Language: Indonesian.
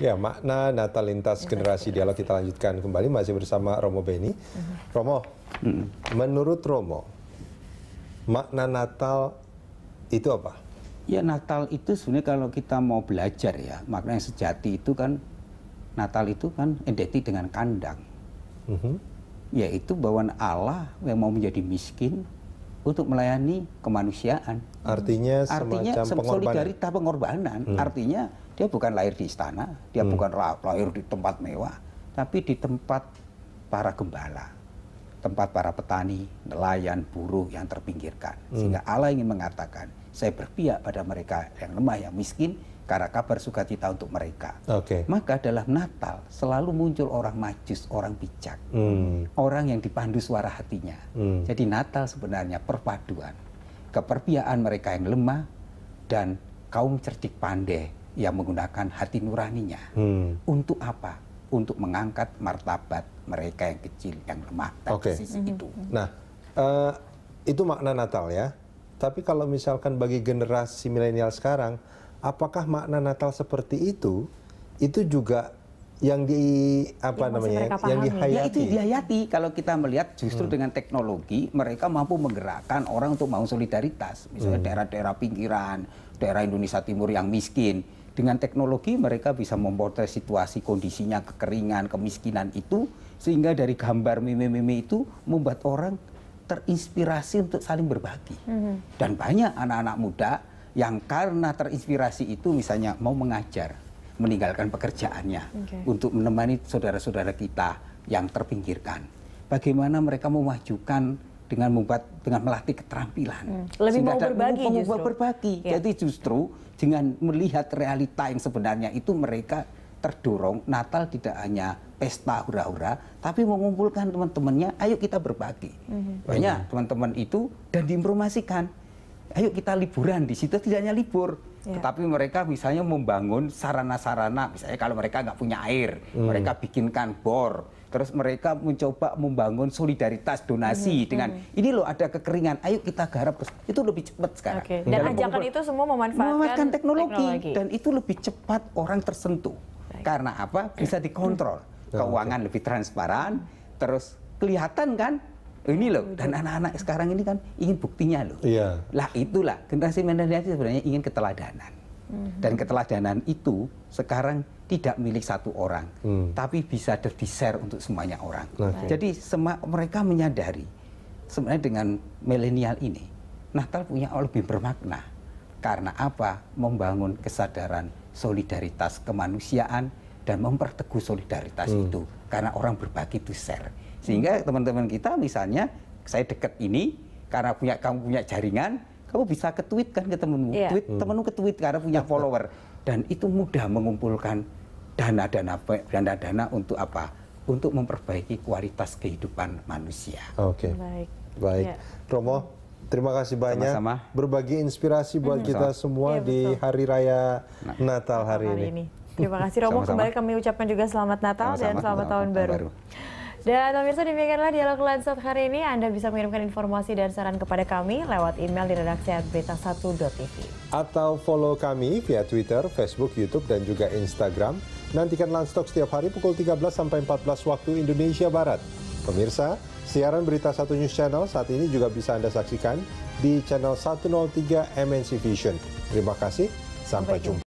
Ya, makna Natal lintas generasi dialog kita lanjutkan kembali masih bersama Romo Beni. Mm-hmm. Romo, menurut Romo, makna Natal itu apa? Ya, Natal itu sebenarnya kalau kita mau belajar ya, makna yang sejati itu kan Natal itu kan identik dengan kandang. Mm -hmm. Yaitu bahwa Allah yang mau menjadi miskin untuk melayani kemanusiaan. Artinya, artinya semacam solidaritas pengorbanan. Hmm. Artinya dia bukan lahir di istana, dia hmm. bukan lahir di tempat mewah, tapi di tempat para gembala, tempat para petani, nelayan, buruh yang terpinggirkan. Hmm. Sehingga Allah ingin mengatakan, saya berpihak pada mereka yang lemah, yang miskin, karena kabar sukacita untuk mereka. Okay. Maka adalah Natal selalu muncul orang majus, orang bijak, hmm. orang yang dipandu suara hatinya. Hmm. Jadi Natal sebenarnya perpaduan keperbiaan mereka yang lemah dan kaum cerdik pandai yang menggunakan hati nuraninya. Hmm. Untuk apa? Untuk mengangkat martabat mereka yang kecil, yang lemah. Okay. Sisi hmm. itu. Hmm. Nah, uh, itu makna Natal ya. Tapi kalau misalkan bagi generasi milenial sekarang, apakah makna Natal seperti itu itu juga yang di apa yang namanya ya, yang dihayati. Ya itu dihayati kalau kita melihat justru hmm. dengan teknologi mereka mampu menggerakkan orang untuk mau solidaritas. Misalnya hmm. daerah-daerah hmm. pinggiran, daerah Indonesia Timur yang miskin. Dengan teknologi mereka bisa memotret situasi kondisinya kekeringan, kemiskinan itu sehingga dari gambar meme-meme itu membuat orang terinspirasi untuk saling berbagi. Hmm. Dan banyak anak-anak muda yang karena terinspirasi itu misalnya mau mengajar, meninggalkan pekerjaannya okay. untuk menemani saudara-saudara kita yang terpinggirkan. Bagaimana mereka memajukan dengan membuat dengan melatih keterampilan. Hmm. Lebih Sehingga mau berbagi mau, justru. berbagi. Yeah. Jadi justru dengan melihat realita yang sebenarnya itu mereka terdorong Natal tidak hanya pesta hura-hura, tapi mengumpulkan teman-temannya, ayo kita berbagi. Mm -hmm. Banyak teman-teman itu dan diinformasikan ayo kita liburan di situ tidak libur ya. tetapi mereka misalnya membangun sarana-sarana misalnya kalau mereka nggak punya air hmm. mereka bikinkan bor terus mereka mencoba membangun solidaritas donasi hmm. dengan hmm. ini loh ada kekeringan ayo kita garap itu lebih cepat sekarang okay. dan Dalam ajakan itu semua memanfaatkan, memanfaatkan teknologi, teknologi dan itu lebih cepat orang tersentuh Baik. karena apa bisa dikontrol hmm. keuangan okay. lebih transparan terus kelihatan kan Oh, ini loh dan anak-anak sekarang ini kan ingin buktinya loh iya. lah itulah generasi milenial sebenarnya ingin keteladanan mm-hmm. dan keteladanan itu sekarang tidak milik satu orang mm. tapi bisa di share untuk semuanya orang okay. jadi sema- mereka menyadari sebenarnya dengan milenial ini Natal punya lebih bermakna karena apa membangun kesadaran solidaritas kemanusiaan dan memperteguh solidaritas mm. itu karena orang berbagi itu share sehingga teman-teman kita misalnya saya dekat ini karena punya kamu punya jaringan, kamu bisa ketweet kan ke temenmu. Yeah. Tweet, hmm. ketweet karena punya follower dan itu mudah mengumpulkan dana-dana dana-dana untuk apa? Untuk memperbaiki kualitas kehidupan manusia. Oke. Okay. Baik. Baik. yeah. Romo, Terima kasih banyak Sama -sama. berbagi inspirasi buat -hmm. kita semua ya, di hari raya nah. Natal hari, hari ini. ini. Terima kasih Romo kembali kami ucapkan juga selamat Natal Sama -sama. dan selamat, selamat tahun, tahun baru. Dan pemirsa demikianlah dialog lanjut hari ini. Anda bisa mengirimkan informasi dan saran kepada kami lewat email di redaksi berita 1tv Atau follow kami via Twitter, Facebook, Youtube, dan juga Instagram. Nantikan Lanstok setiap hari pukul 13 sampai 14 waktu Indonesia Barat. Pemirsa, siaran Berita Satu News Channel saat ini juga bisa Anda saksikan di channel 103 MNC Vision. Terima kasih, sampai jumpa.